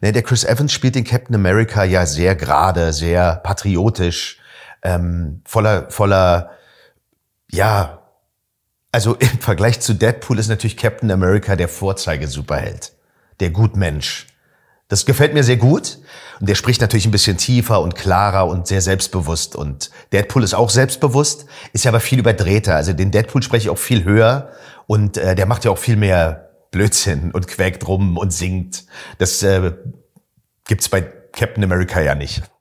Ne, der Chris Evans spielt den Captain America ja sehr gerade, sehr patriotisch, ähm, voller, voller, ja, also im Vergleich zu Deadpool ist natürlich Captain America der Vorzeige-Superheld, der Gutmensch. Das gefällt mir sehr gut. Und der spricht natürlich ein bisschen tiefer und klarer und sehr selbstbewusst. Und Deadpool ist auch selbstbewusst, ist ja aber viel überdrehter. Also den Deadpool spreche ich auch viel höher und äh, der macht ja auch viel mehr Blödsinn und quäkt rum und singt. Das äh, gibt's bei Captain America ja nicht.